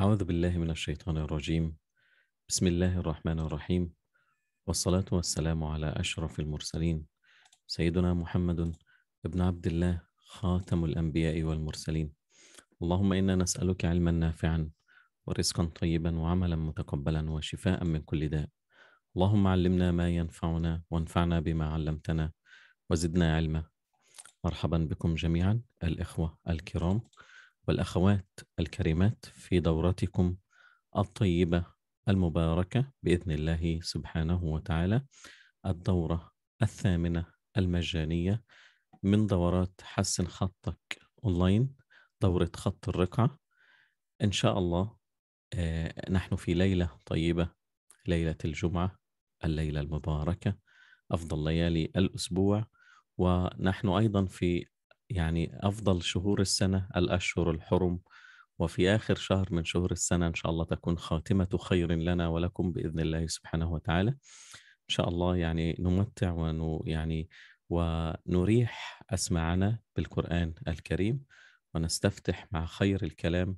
أعوذ بالله من الشيطان الرجيم بسم الله الرحمن الرحيم والصلاة والسلام على أشرف المرسلين سيدنا محمد ابن عبد الله خاتم الأنبياء والمرسلين اللهم إنا نسألك علما نافعا ورزقا طيبا وعملا متقبلا وشفاء من كل داء اللهم علمنا ما ينفعنا وانفعنا بما علمتنا وزدنا علما مرحبا بكم جميعا الإخوة الكرام والأخوات الكريمات في دورتكم الطيبة المباركة بإذن الله سبحانه وتعالى الدورة الثامنة المجانية من دورات حسن خطك أونلاين دورة خط الرقعة إن شاء الله آه، نحن في ليلة طيبة ليلة الجمعة الليلة المباركة أفضل ليالي الأسبوع ونحن أيضا في يعني أفضل شهور السنة الأشهر الحرم وفي آخر شهر من شهور السنة إن شاء الله تكون خاتمة خير لنا ولكم بإذن الله سبحانه وتعالى إن شاء الله يعني نمتع ون يعني ونريح أسماعنا بالقرآن الكريم ونستفتح مع خير الكلام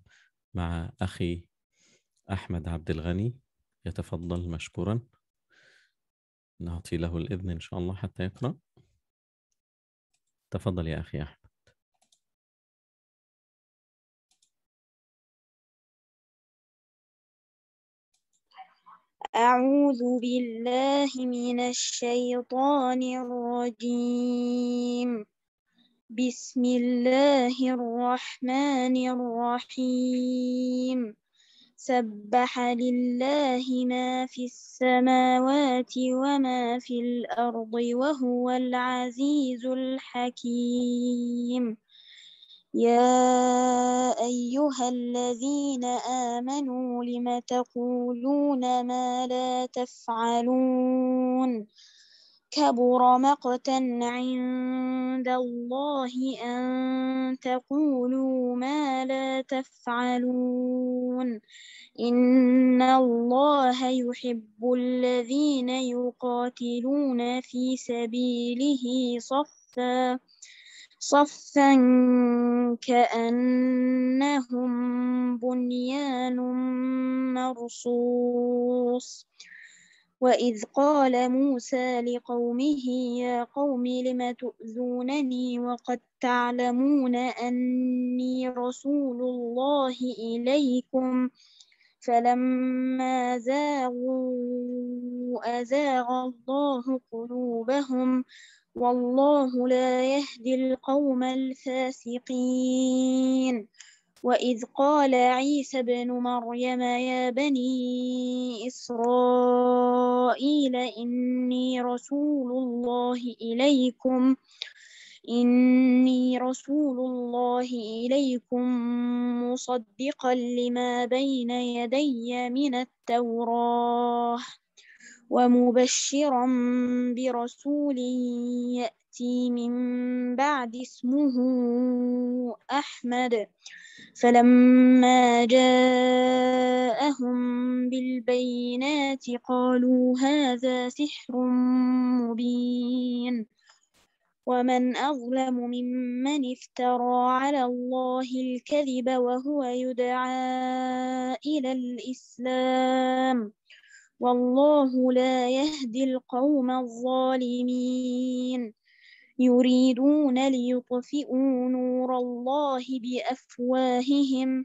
مع أخي أحمد عبد الغني يتفضل مشكورا نعطي له الإذن إن شاء الله حتى يقرأ تفضل يا أخي أحمد أعوذ بالله من الشيطان الرجيم بسم الله الرحمن الرحيم سبح لله ما في السماوات وما في الأرض وهو العزيز الحكيم يا أيها الذين آمنوا لم تقولون ما لا تفعلون كبر مقتا عند الله أن تقولوا ما لا تفعلون إن الله يحب الذين يقاتلون في سبيله صفا صفا كأنهم بنيان مرصوص وإذ قال موسى لقومه يا قوم لم تؤذونني وقد تعلمون أني رسول الله إليكم فلما زاغوا أزاغ الله قلوبهم والله لا يهدي القوم الفاسقين وإذ قال عيسى بن مريم يا بني إسرائيل إني رسول الله إليكم إني رسول الله إليكم مصدقا لما بين يدي من التوراة ومبشرا برسول يأتي من بعد اسمه أحمد فلما جاءهم بالبينات قالوا هذا سحر مبين ومن أظلم ممن افترى على الله الكذب وهو يدعى إلى الإسلام والله لا يهدي القوم الظالمين يريدون ليطفئوا نور الله بأفواههم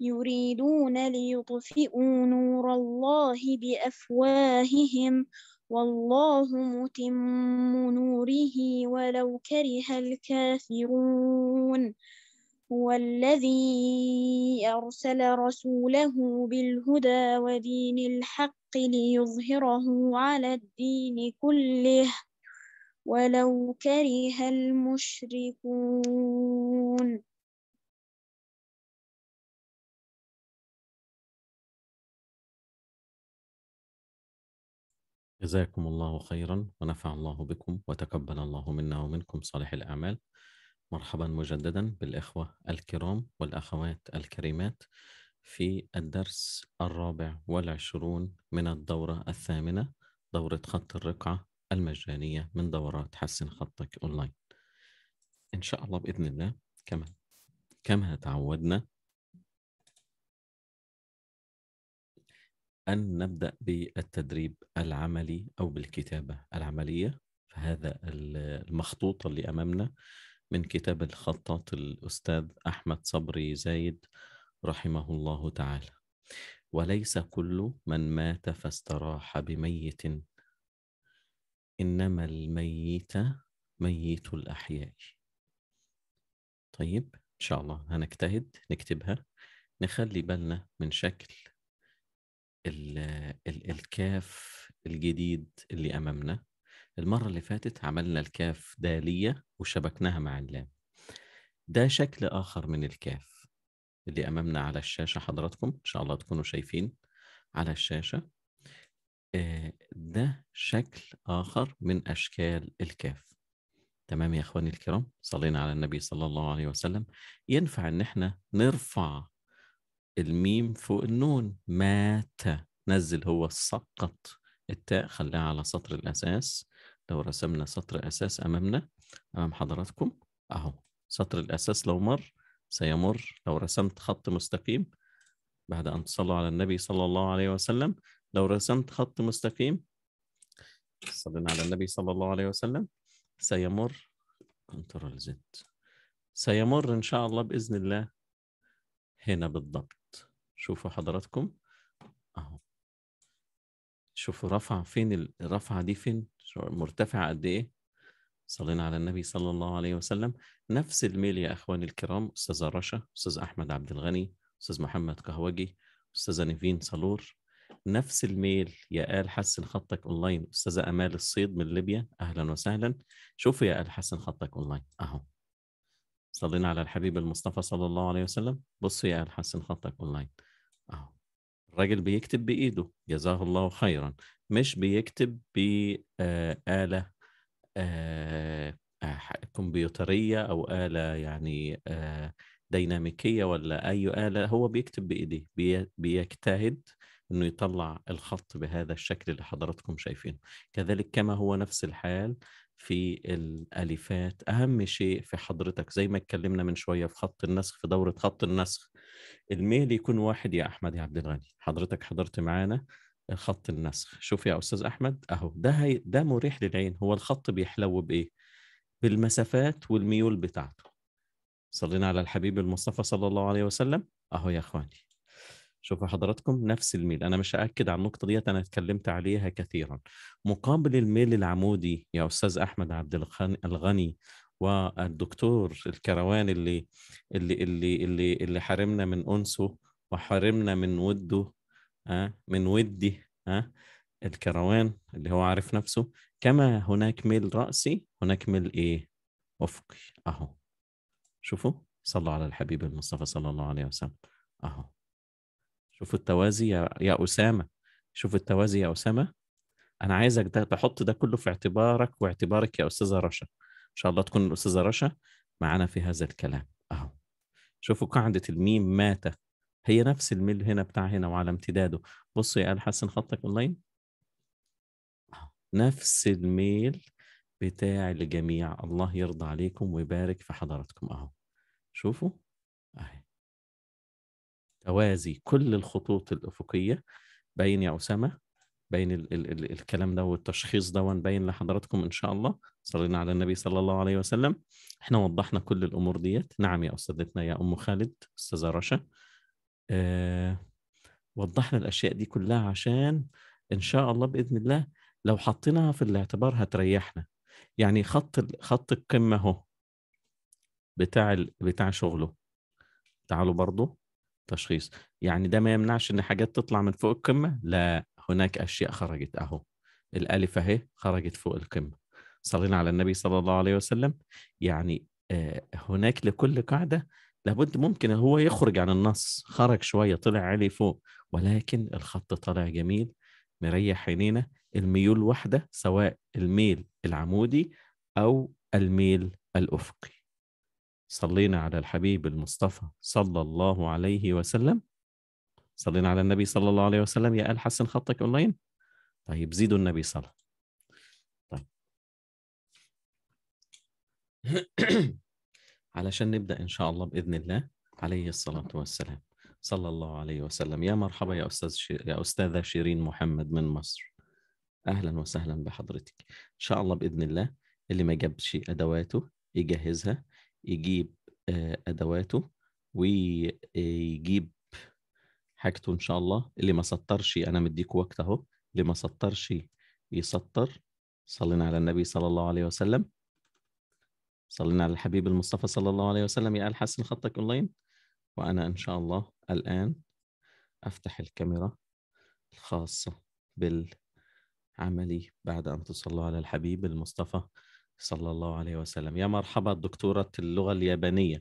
يريدون ليطفئوا نور الله بأفواههم والله متم نوره ولو كره الكافرون هو الذي أرسل رسوله بالهدى ودين الحق ليظهره على الدين كله ولو كره المشركون جزاكم الله خيرا ونفع الله بكم وتقبل الله منا ومنكم صالح الأعمال مرحبا مجددا بالإخوة الكرام والأخوات الكريمات في الدرس الرابع والعشرون من الدورة الثامنة دورة خط الرقعة المجانية من دورات حسن خطك أونلاين إن شاء الله بإذن الله كما كما تعودنا أن نبدأ بالتدريب العملي أو بالكتابة العملية فهذا المخطوط اللي أمامنا من كتاب الخطاط الأستاذ أحمد صبري زايد رحمه الله تعالى وليس كل من مات فاستراح بميت إنما الميت ميت الأحياء طيب إن شاء الله هنجتهد نكتبها نخلي بالنا من شكل الـ الـ الكاف الجديد اللي أمامنا المرة اللي فاتت عملنا الكاف دالية وشبكناها مع اللام ده شكل آخر من الكاف اللي أمامنا على الشاشة حضراتكم إن شاء الله تكونوا شايفين على الشاشة آه، ده شكل آخر من أشكال الكاف تمام يا إخواني الكرام صلينا على النبي صلى الله عليه وسلم ينفع إن إحنا نرفع الميم فوق النون مات نزل هو سقط التاء خليها على سطر الأساس لو رسمنا سطر أساس أمامنا أمام حضراتكم أهو سطر الأساس لو مر سيمر لو رسمت خط مستقيم بعد أن تصلوا على النبي صلى الله عليه وسلم لو رسمت خط مستقيم صلينا على النبي صلى الله عليه وسلم سيمر كنترول زد سيمر إن شاء الله بإذن الله هنا بالضبط شوفوا حضراتكم أهو شوفوا رفع فين الرفعة دي فين مرتفعة قد إيه صلينا على النبي صلى الله عليه وسلم نفس الميل يا أخواني الكرام أستاذة رشا أستاذ أحمد عبد الغني أستاذ محمد كهوجي أستاذة نيفين صلور نفس الميل يا آل حسن خطك اونلاين استاذة امال الصيد من ليبيا اهلا وسهلا شوفوا يا آل حسن خطك اونلاين اهو صلينا على الحبيب المصطفى صلى الله عليه وسلم بصوا يا آل حسن خطك اونلاين اهو الراجل بيكتب بايده جزاه الله خيرا مش بيكتب بآلة آه, آه،, آه، كمبيوترية أو آلة يعني آه ديناميكية ولا أي آلة هو بيكتب بإيديه بيجتهد انه يطلع الخط بهذا الشكل اللي حضراتكم شايفينه كذلك كما هو نفس الحال في الاليفات اهم شيء في حضرتك زي ما اتكلمنا من شويه في خط النسخ في دوره خط النسخ الميل يكون واحد يا احمد يا عبد الغني حضرتك حضرت معانا خط النسخ شوف يا استاذ احمد اهو ده هي ده مريح للعين هو الخط بيحلو بايه بالمسافات والميول بتاعته صلينا على الحبيب المصطفى صلى الله عليه وسلم اهو يا اخواني شوفوا حضراتكم نفس الميل انا مش هاكد على النقطه ديت انا اتكلمت عليها كثيرا مقابل الميل العمودي يا استاذ احمد عبد الغني والدكتور الكروان اللي اللي اللي اللي, اللي حرمنا من انسه وحرمنا من وده أه؟ من ودي أه؟ الكروان اللي هو عارف نفسه كما هناك ميل رأسي هناك ميل إيه أفقي أهو شوفوا صلوا على الحبيب المصطفى صلى الله عليه وسلم أهو شوف التوازي يا, يا أسامة شوف التوازي يا أسامة أنا عايزك ده تحط ده كله في اعتبارك واعتبارك يا أستاذة رشا إن شاء الله تكون الأستاذة رشا معانا في هذا الكلام أهو شوفوا قاعدة الميم مات هي نفس الميل هنا بتاع هنا وعلى امتداده بصوا يا آل حسن خطك أونلاين نفس الميل بتاع الجميع الله يرضى عليكم ويبارك في حضراتكم أهو شوفوا أهي توازي كل الخطوط الافقيه باين يا اسامه باين ال- ال- ال- الكلام ده والتشخيص ده باين لحضراتكم ان شاء الله صلينا على النبي صلى الله عليه وسلم احنا وضحنا كل الامور ديت نعم يا استاذتنا يا ام خالد استاذه رشا آه وضحنا الاشياء دي كلها عشان ان شاء الله باذن الله لو حطيناها في الاعتبار هتريحنا يعني خط خط القمه اهو بتاع بتاع شغله تعالوا برضو تشخيص يعني ده ما يمنعش ان حاجات تطلع من فوق القمه لا هناك اشياء خرجت اهو الالف اهي خرجت فوق القمه صلينا على النبي صلى الله عليه وسلم يعني آه، هناك لكل قاعده لابد ممكن هو يخرج عن النص خرج شويه طلع عليه فوق ولكن الخط طالع جميل مريح عينينا الميول واحده سواء الميل العمودي او الميل الافقي صلينا على الحبيب المصطفى صلى الله عليه وسلم صلينا على النبي صلى الله عليه وسلم يا آل حسن خطك أونلاين طيب زيدوا النبي صلى طيب علشان نبدأ إن شاء الله بإذن الله عليه الصلاة والسلام صلى الله عليه وسلم يا مرحبا يا أستاذ شير... يا أستاذة شيرين محمد من مصر أهلا وسهلا بحضرتك إن شاء الله بإذن الله اللي ما جابش أدواته يجهزها يجيب آه، ادواته ويجيب حاجته ان شاء الله اللي ما سطرش انا مديك وقت اهو اللي ما سطرش يسطر صلينا على النبي صلى الله عليه وسلم صلينا على الحبيب المصطفى صلى الله عليه وسلم يا آل حسن خطك اونلاين وانا ان شاء الله الان افتح الكاميرا الخاصه بالعملي بعد ان تصلوا على الحبيب المصطفى صلى الله عليه وسلم يا مرحبا دكتورة اللغة اليابانية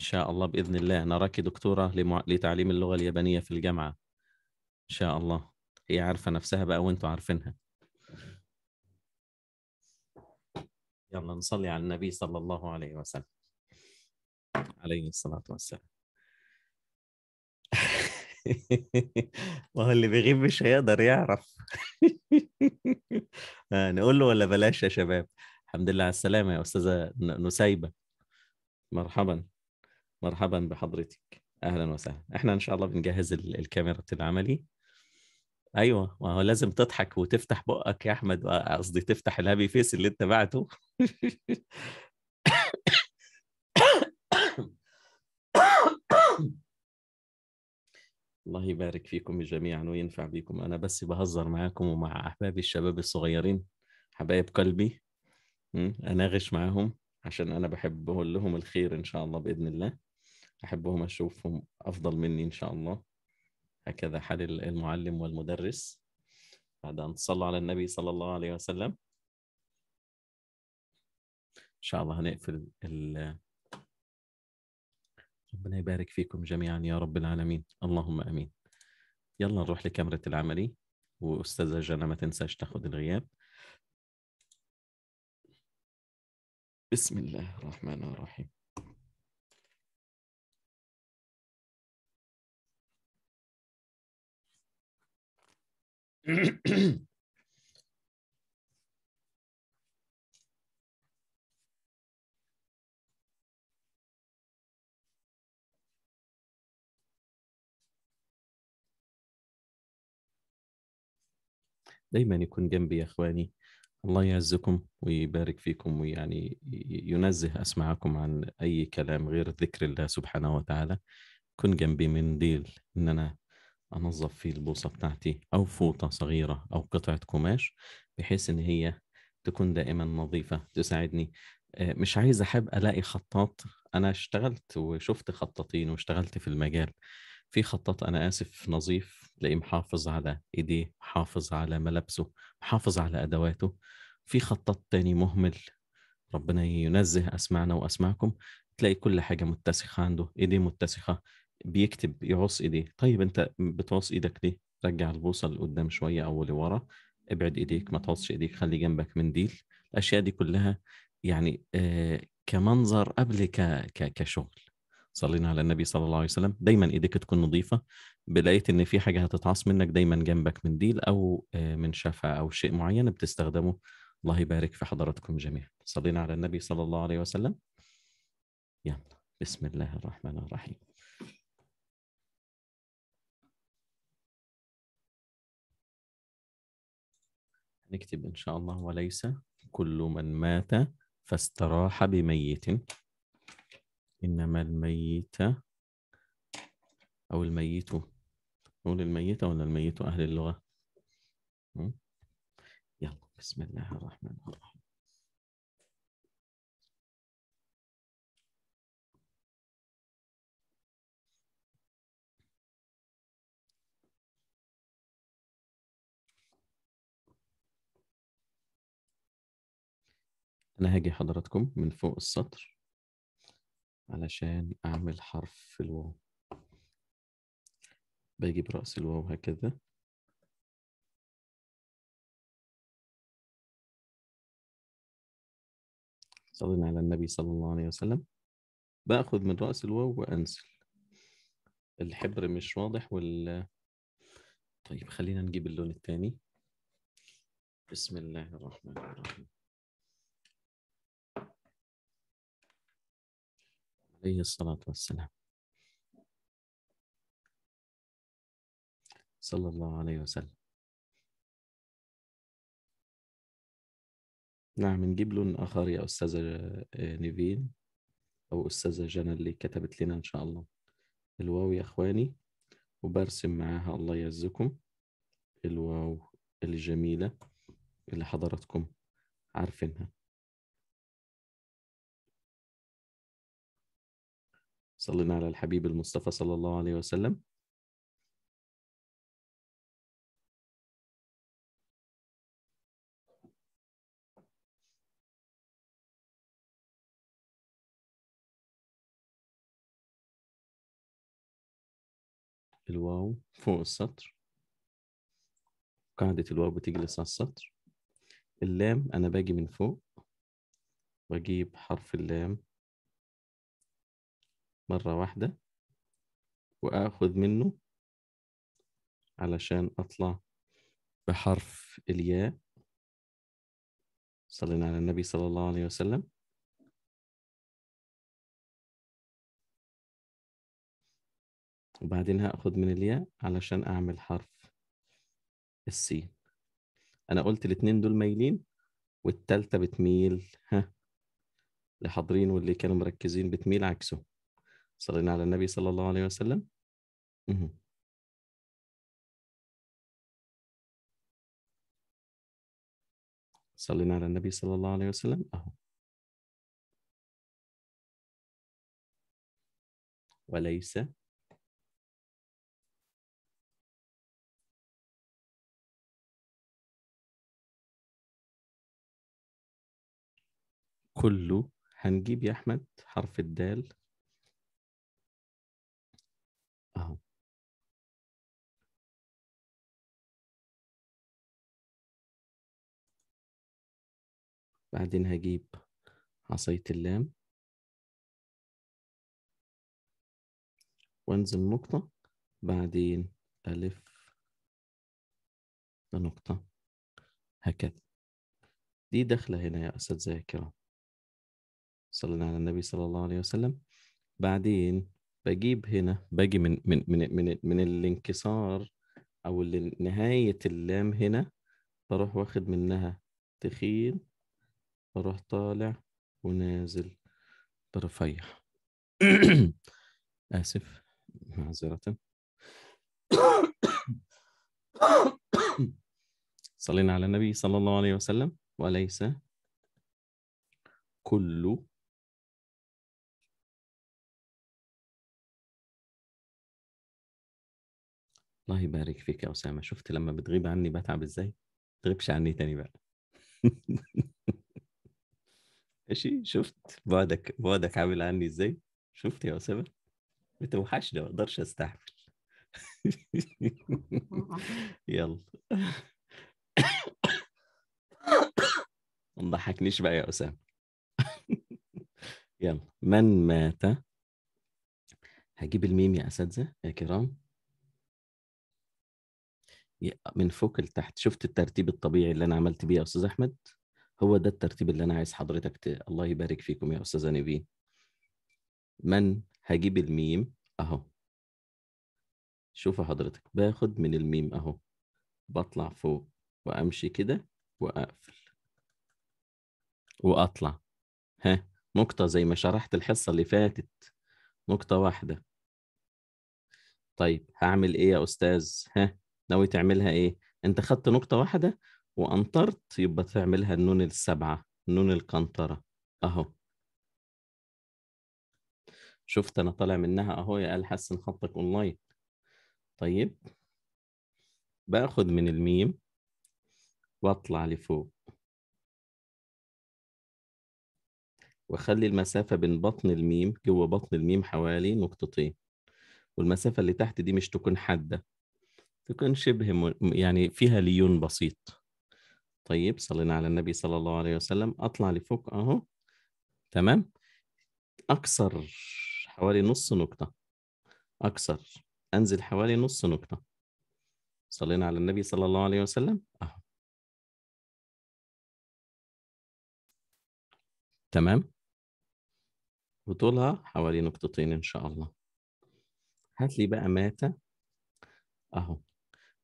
إن شاء الله بإذن الله نراك دكتورة لمع... لتعليم اللغة اليابانية في الجامعة إن شاء الله هي عارفة نفسها بقى وانتوا عارفينها يلا نصلي على النبي صلى الله عليه وسلم عليه الصلاة والسلام ما هو اللي بيغيب مش هيقدر يعرف آه، نقول له ولا بلاش يا شباب الحمد لله على السلامه يا استاذه نسيبه مرحبا مرحبا بحضرتك اهلا وسهلا احنا ان شاء الله بنجهز الكاميرا العملي ايوه ما هو لازم تضحك وتفتح بقك يا احمد آه، قصدي تفتح الهابي فيس اللي انت بعته الله يبارك فيكم جميعا وينفع بيكم انا بس بهزر معاكم ومع احبابي الشباب الصغيرين حبايب قلبي اناغش معاهم عشان انا بحب لهم الخير ان شاء الله باذن الله احبهم اشوفهم افضل مني ان شاء الله هكذا حال المعلم والمدرس بعد ان تصلوا على النبي صلى الله عليه وسلم ان شاء الله هنقفل ال ربنا يبارك فيكم جميعا يا رب العالمين اللهم امين يلا نروح لكاميرا العملي واستاذه جنى ما تنساش تاخد الغياب بسم الله الرحمن الرحيم دايما يكون جنبي يا اخواني الله يعزكم ويبارك فيكم ويعني ينزه أسماعكم عن أي كلام غير ذكر الله سبحانه وتعالى كن جنبي منديل إن أنا أنظف فيه البوصة بتاعتي أو فوطة صغيرة أو قطعة قماش بحيث إن هي تكون دائما نظيفة تساعدني مش عايز أحب ألاقي خطاط أنا اشتغلت وشفت خطاطين واشتغلت في المجال في خطاط أنا آسف نظيف تلاقيه محافظ على ايديه محافظ على ملابسه محافظ على ادواته في خطاط تاني مهمل ربنا ينزه اسمعنا واسمعكم تلاقي كل حاجه متسخه عنده ايديه متسخه بيكتب يعص ايديه طيب انت بتعص ايدك ليه رجع البوصه لقدام شويه او لورا ابعد ايديك ما تعصش ايديك خلي جنبك منديل الاشياء دي كلها يعني آه كمنظر قبل ك... ك... كشغل صلينا على النبي صلى الله عليه وسلم دايما ايديك تكون نظيفه لقيت ان في حاجه هتتعاص منك دايما جنبك منديل او آه، منشفه او شيء معين بتستخدمه الله يبارك في حضراتكم جميعا صلينا على النبي صلى الله عليه وسلم يلا بسم الله الرحمن الرحيم نكتب إن شاء الله وليس كل من مات فاستراح بميت إنما الميت أو الميت نقول الميتة ولا الميت أهل اللغة؟ يلا بسم الله الرحمن الرحيم أنا هاجي حضراتكم من فوق السطر علشان أعمل حرف في الواو بجيب رأس الواو هكذا صلينا على النبي صلى الله عليه وسلم بأخذ من رأس الواو وأنزل الحبر مش واضح وال طيب خلينا نجيب اللون التاني بسم الله الرحمن الرحيم عليه الصلاة والسلام صلى الله عليه وسلم نعم نجيب لون آخر يا أستاذة آه، نيفين أو أستاذة جنى اللي كتبت لنا إن شاء الله الواو يا إخواني وبرسم معاها الله يعزكم الواو الجميلة اللي حضراتكم عارفينها صلينا على الحبيب المصطفى صلى الله عليه وسلم الواو فوق السطر قاعدة الواو بتجلس على السطر اللام أنا باجي من فوق وأجيب حرف اللام مرة واحدة وآخذ منه علشان أطلع بحرف الياء صلينا على النبي صلى الله عليه وسلم وبعدين هاخد من الياء علشان اعمل حرف السين انا قلت الاثنين دول مايلين والتالتة بتميل ها اللي حاضرين واللي كانوا مركزين بتميل عكسه صلينا على النبي صلى الله عليه وسلم مه. صلينا على النبي صلى الله عليه وسلم أهو وليس كله هنجيب يا أحمد حرف الدال أهو بعدين هجيب عصاية اللام وانزل نقطة بعدين ألف لنقطة هكذا دي داخلة هنا يا زي الكرام صلينا على النبي صلى الله عليه وسلم بعدين بجيب هنا باجي من من من من, من الانكسار او نهايه اللام هنا بروح واخد منها تخين بروح طالع ونازل برفيع اسف معذره صلينا على النبي صلى الله عليه وسلم وليس كل الله يبارك فيك يا أسامة شفت لما بتغيب عني بتعب إزاي تغيبش عني تاني بقى ماشي شفت بعدك بعدك عامل عني إزاي شفت يا أسامة بتوحشني ما أقدرش أستحمل يلا ما تضحكنيش بقى يا أسامة يلا من مات هجيب الميم يا أساتذة يا كرام من فوق لتحت شفت الترتيب الطبيعي اللي انا عملت بيه يا استاذ احمد هو ده الترتيب اللي انا عايز حضرتك ت... الله يبارك فيكم يا استاذه نبيل من هجيب الميم اهو شوفوا حضرتك باخد من الميم اهو بطلع فوق وامشي كده واقفل واطلع ها نقطه زي ما شرحت الحصه اللي فاتت نقطه واحده طيب هعمل ايه يا استاذ ها ناوي تعملها ايه انت خدت نقطه واحده وانطرت يبقى تعملها النون السبعه نون القنطره اهو شفت انا طالع منها اهو يا قال حسن خطك اونلاين طيب باخد من الميم واطلع لفوق واخلي المسافه بين بطن الميم جوه بطن الميم حوالي نقطتين والمسافه اللي تحت دي مش تكون حاده تكون شبه م... يعني فيها ليون بسيط طيب صلينا على النبي صلى الله عليه وسلم اطلع لفوق اهو تمام اكثر حوالي نص نقطه اكثر انزل حوالي نص نقطه صلينا على النبي صلى الله عليه وسلم اهو تمام وطولها حوالي نقطتين ان شاء الله هات لي بقى مات اهو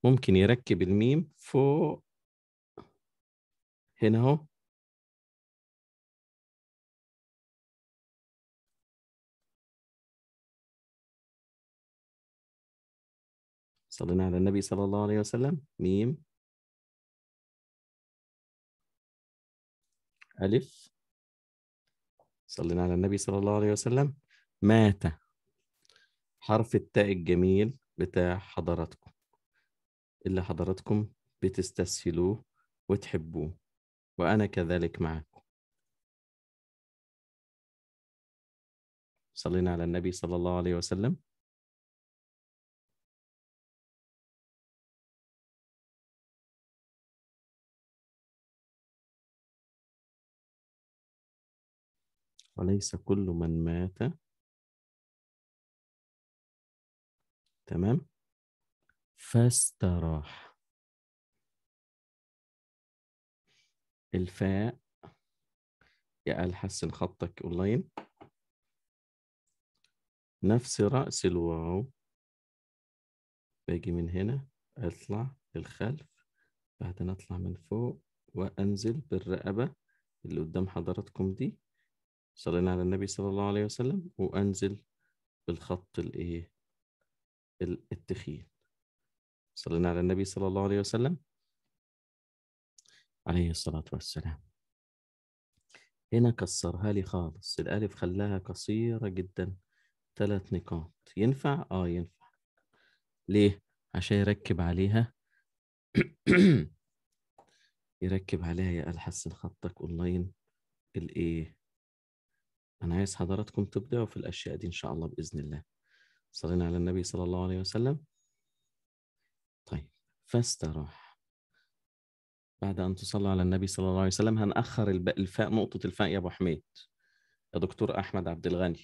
ممكن يركب الميم فوق هنا اهو صلينا على النبي صلى الله عليه وسلم ميم ألف صلينا على النبي صلى الله عليه وسلم مات حرف التاء الجميل بتاع حضراتكم اللي حضراتكم بتستسهلوه وتحبوه وأنا كذلك معكم صلينا على النبي صلى الله عليه وسلم وليس كل من مات تمام فاستراح الفاء يا قال حسن خطك اونلاين نفس رأس الواو باجي من هنا اطلع للخلف بعدين اطلع من فوق وانزل بالرقبة اللي قدام حضراتكم دي صلينا على النبي صلى الله عليه وسلم وانزل بالخط الايه التخين صلينا على النبي صلى الله عليه وسلم عليه الصلاة والسلام هنا كسرها لي خالص الألف خلاها قصيرة جدا ثلاث نقاط ينفع؟ آه ينفع ليه؟ عشان يركب عليها يركب عليها يا قال حسن خطك اونلاين الايه انا عايز حضراتكم تبدعوا في الاشياء دي ان شاء الله باذن الله صلينا على النبي صلى الله عليه وسلم طيب فاستراح بعد أن تصلى على النبي صلى الله عليه وسلم هنأخر الفاء نقطة الفاء يا أبو حميد يا دكتور أحمد عبد الغني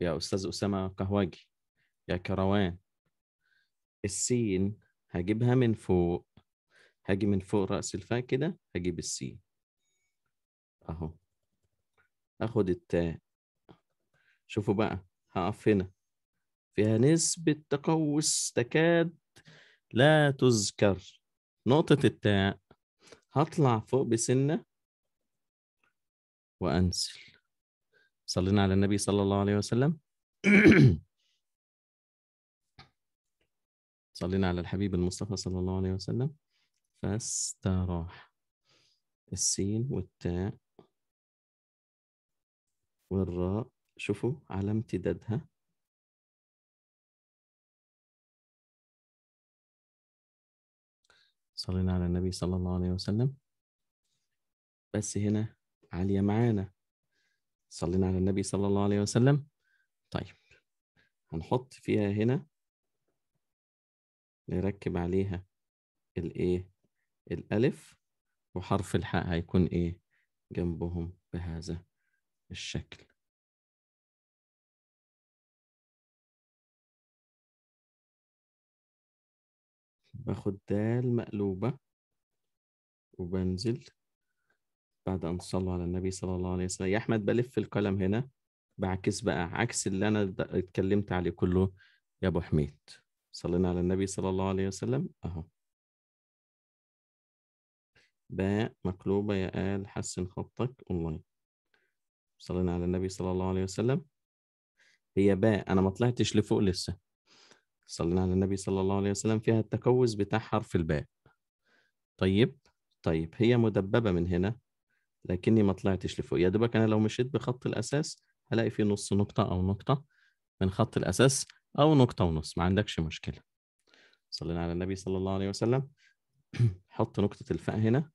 يا أستاذ أسامة قهوجي يا كروان السين هجيبها من فوق هاجي من فوق رأس الفاء كده هجيب السين أهو أخد التاء شوفوا بقى هقف هنا فيها نسبة تقوس تكاد لا تذكر نقطة التاء هطلع فوق بسنة وأنزل صلينا على النبي صلى الله عليه وسلم صلينا على الحبيب المصطفى صلى الله عليه وسلم فاستراح السين والتاء والراء شوفوا على امتدادها صلينا على النبي صلى الله عليه وسلم بس هنا عالية معانا صلينا على النبي صلى الله عليه وسلم طيب هنحط فيها هنا نركب عليها الايه الالف وحرف الحاء هيكون ايه جنبهم بهذا الشكل باخد دال مقلوبة وبنزل بعد أن صلوا على النبي صلى الله عليه وسلم يا أحمد بلف القلم هنا بعكس بقى عكس اللي أنا اتكلمت عليه كله يا أبو حميد صلينا على النبي صلى الله عليه وسلم أهو باء مقلوبة يا آل حسن خطك أونلاين صلينا على النبي صلى الله عليه وسلم هي باء أنا ما طلعتش لفوق لسه صلينا على النبي صلى الله عليه وسلم فيها التكوز بتاع حرف الباء طيب طيب هي مدببة من هنا لكني ما طلعتش لفوق يا دوبك أنا لو مشيت بخط الأساس هلاقي فيه نص نقطة أو نقطة من خط الأساس أو نقطة ونص ما عندكش مشكلة صلينا على النبي صلى الله عليه وسلم حط نقطة الفاء هنا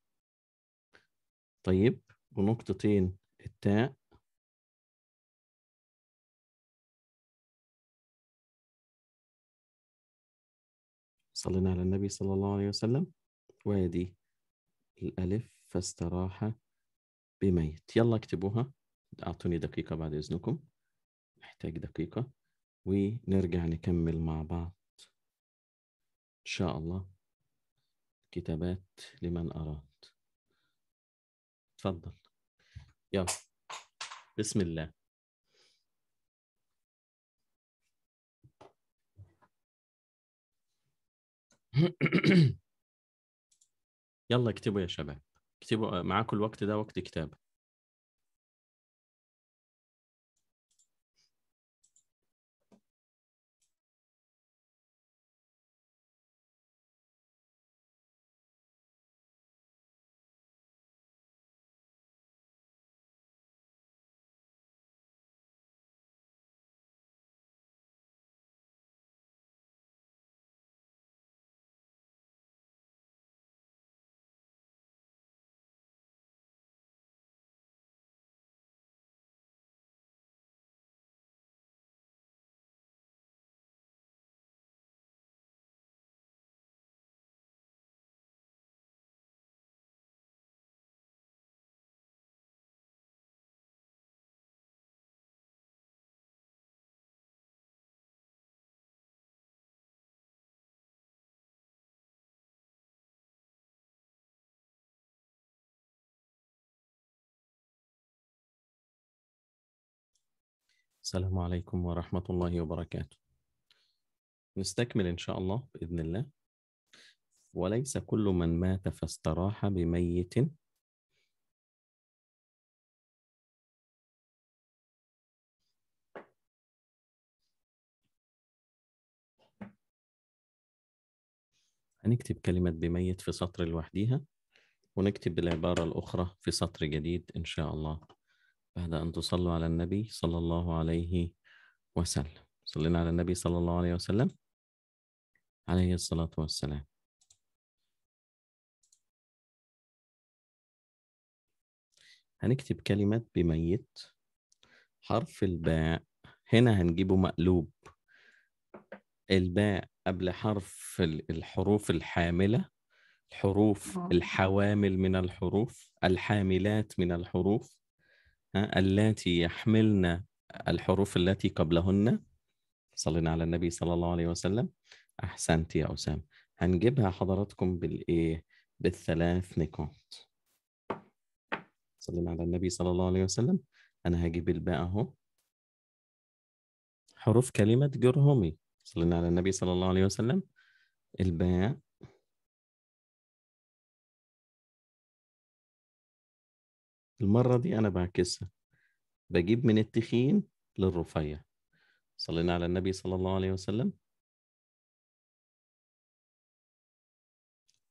طيب ونقطتين التاء صلينا على النبي صلى الله عليه وسلم وادي الألف فاستراح بميت يلا اكتبوها أعطوني دقيقة بعد إذنكم محتاج دقيقة ونرجع نكمل مع بعض إن شاء الله كتابات لمن أراد تفضل يلا بسم الله يلا اكتبوا يا شباب اكتبوا آه، معاكم الوقت ده وقت كتابه السلام عليكم ورحمة الله وبركاته نستكمل إن شاء الله بإذن الله وليس كل من مات فاستراح بميت هنكتب كلمة بميت في سطر لوحديها ونكتب العبارة الأخرى في سطر جديد إن شاء الله بعد أن تصلوا على النبي صلى الله عليه وسلم صلينا على النبي صلى الله عليه وسلم عليه الصلاة والسلام هنكتب كلمة بميت حرف الباء هنا هنجيبه مقلوب الباء قبل حرف الحروف الحاملة الحروف آه. الحوامل من الحروف الحاملات من الحروف اللاتي يحملن الحروف التي قبلهن صلينا على النبي صلى الله عليه وسلم أحسنت يا أسامة هنجيبها حضراتكم بالإيه بالثلاث نقاط صلينا على النبي صلى الله عليه وسلم أنا هجيب الباء أهو حروف كلمة جرهمي صلينا على النبي صلى الله عليه وسلم الباء المرة دي أنا بعكسها بجيب من التخين للرفيع صلينا على النبي صلى الله عليه وسلم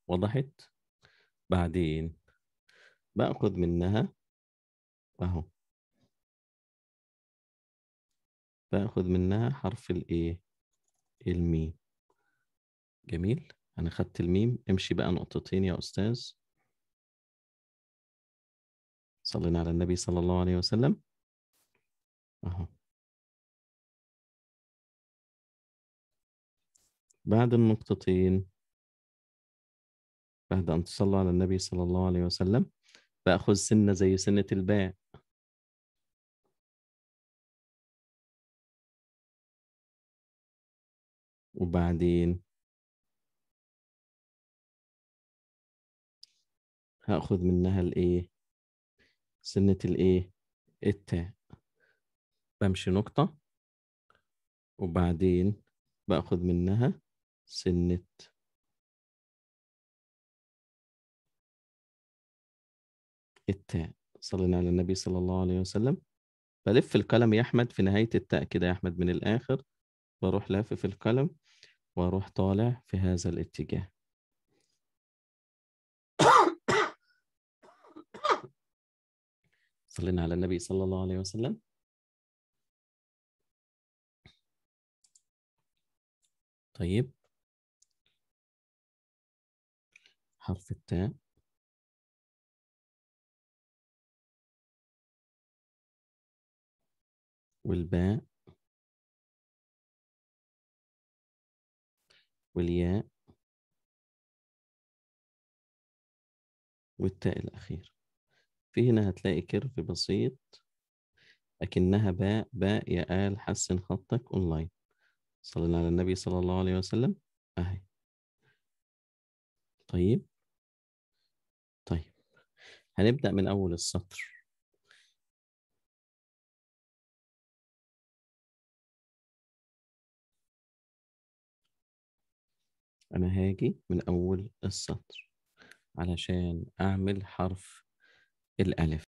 وضحت بعدين بأخذ منها اهو بأخذ منها حرف الايه الميم جميل انا خدت الميم امشي بقى نقطتين يا استاذ صلينا على النبي صلى الله عليه وسلم أهو. بعد النقطتين بعد أن تصلى على النبي صلى الله عليه وسلم بأخذ سنة زي سنة الباء وبعدين هأخذ منها الايه سنة الايه التاء بمشي نقطة وبعدين باخد منها سنة التاء صلينا على النبي صلى الله عليه وسلم بلف القلم يا أحمد في نهاية التاء كده يا أحمد من الآخر بروح لافف القلم وأروح طالع في هذا الاتجاه صلينا على النبي صلى الله عليه وسلم طيب حرف التاء والباء والياء والتاء الأخير في هنا هتلاقي كيرف بسيط أكنها باء باء يا آل حسن خطك أونلاين صلينا على النبي صلى الله عليه وسلم أهي طيب طيب هنبدأ من أول السطر أنا هاجي من أول السطر علشان أعمل حرف الألف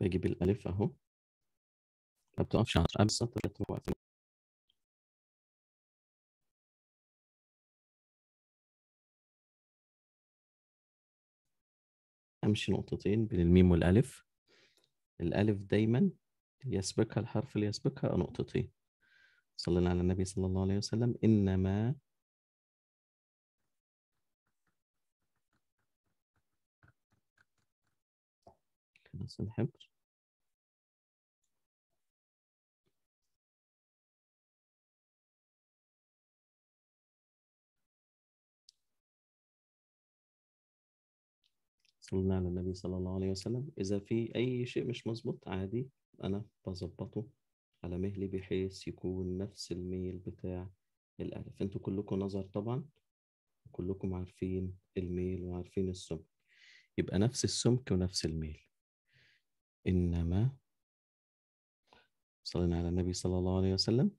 بجيب الألف أهو ما بتقفش على قبل السطر واقفة أمشي نقطتين بين الميم والألف الألف دايما يسبقها الحرف اللي يسبقها نقطتين صلى الله على النبي صلى الله عليه وسلم إنما نفس الحبر صلنا على النبي صلى الله عليه وسلم إذا في أي شيء مش مظبوط عادي أنا بظبطه على مهلي بحيث يكون نفس الميل بتاع الألف أنتوا كلكم نظر طبعا كلكم عارفين الميل وعارفين السمك يبقى نفس السمك ونفس الميل إنما صلينا على النبي صلى الله عليه وسلم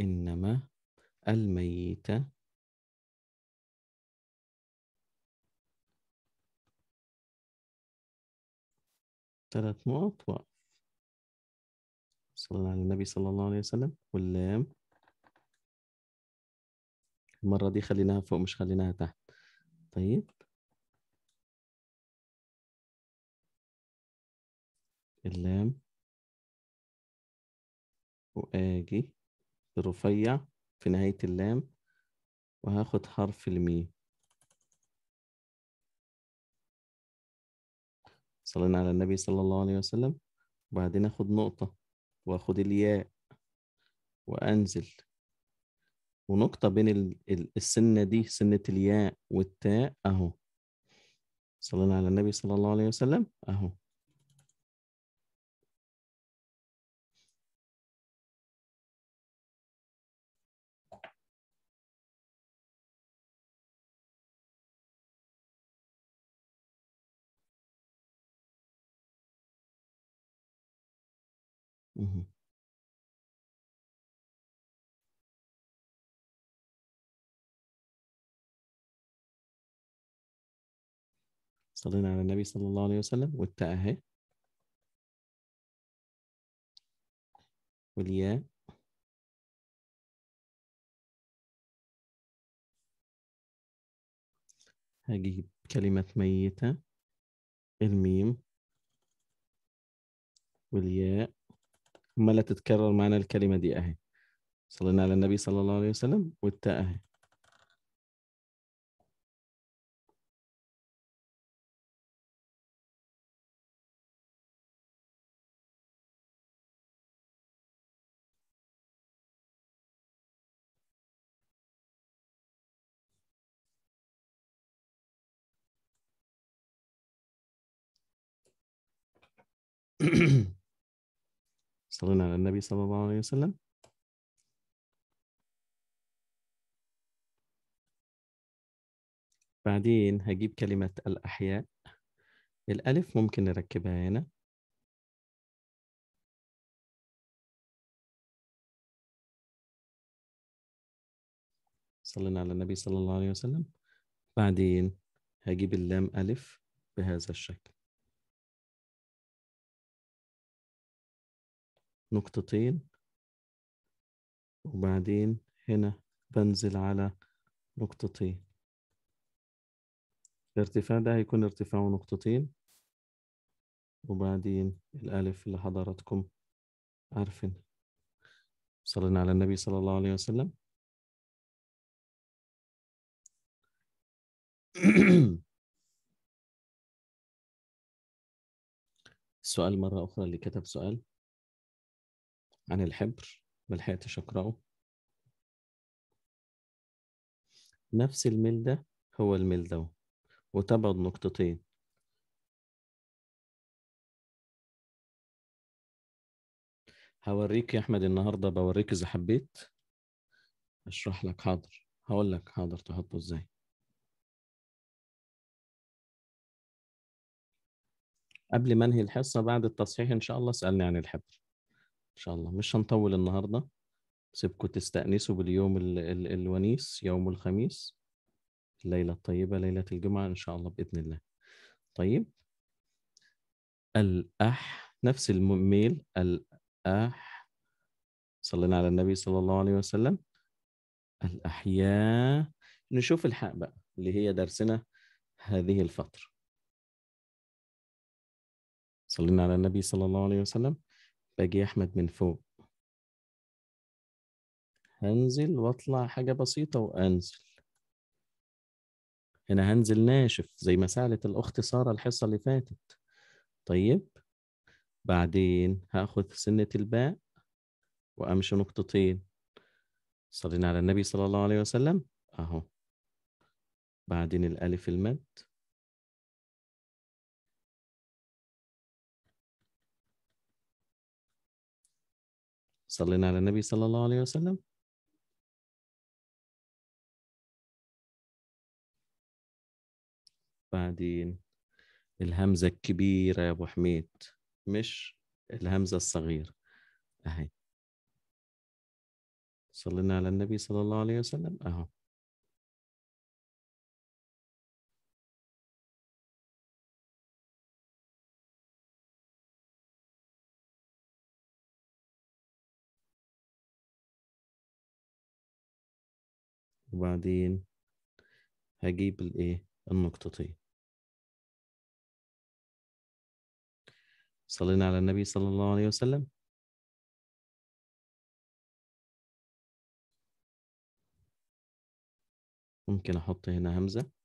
إنما الميت ثلاث نقط صلى صلينا على النبي صلى الله عليه وسلم واللام المرة دي خليناها فوق مش خليناها تحت طيب اللام وآجي رفيع في نهاية اللام وهاخد حرف الميم صلينا على النبي صلى الله عليه وسلم وبعدين اخد نقطة واخد الياء وانزل ونقطة بين السنة دي سنة الياء والتاء اهو صلينا على النبي صلى الله عليه وسلم اهو صلينا على النبي صلى الله عليه وسلم والتأهي والياء هجيب كلمة ميتة الميم والياء ما لا تتكرر معنا الكلمه دي اهي صلينا على النبي صلى الله عليه وسلم والتاء اهي يصلون على النبي صلى الله عليه وسلم بعدين هجيب كلمة الأحياء الألف ممكن نركبها هنا صلينا على النبي صلى الله عليه وسلم بعدين هجيب اللام ألف بهذا الشكل نقطتين وبعدين هنا بنزل على نقطتين الارتفاع ده هيكون ارتفاعه نقطتين وبعدين الألف اللي حضراتكم عارفين صلينا على النبي صلى الله عليه وسلم السؤال مرة أخرى اللي كتب سؤال عن الحبر ما لحقتش أقرأه نفس الميل ده هو الميل ده وتبعد نقطتين هوريك يا أحمد النهاردة بوريك إذا حبيت أشرح لك حاضر هقول لك حاضر تحطه إزاي قبل ما انهي الحصه بعد التصحيح ان شاء الله اسالني عن الحبر شاء الله مش هنطول النهارده سيبكم تستأنسوا باليوم ال ال الونيس يوم الخميس الليلة الطيبة ليلة الجمعة إن شاء الله بإذن الله طيب الأح نفس الميل الأح صلينا على النبي صلى الله عليه وسلم الأحياء نشوف الحاء بقى اللي هي درسنا هذه الفترة صلينا على النبي صلى الله عليه وسلم باجي احمد من فوق هنزل واطلع حاجة بسيطة وانزل هنا هنزل ناشف زي ما سألت الأخت سارة الحصة اللي فاتت طيب بعدين هاخد سنة الباء وأمشي نقطتين صلينا على النبي صلى الله عليه وسلم أهو بعدين الألف المد صلينا على النبي صلى الله عليه وسلم بعدين الهمزة الكبيرة يا أبو حميد مش الهمزة الصغيرة أهي صلينا على النبي صلى الله عليه وسلم أهو وبعدين هجيب الايه النقطتين صلينا على النبي صلى الله عليه وسلم ممكن احط هنا همزه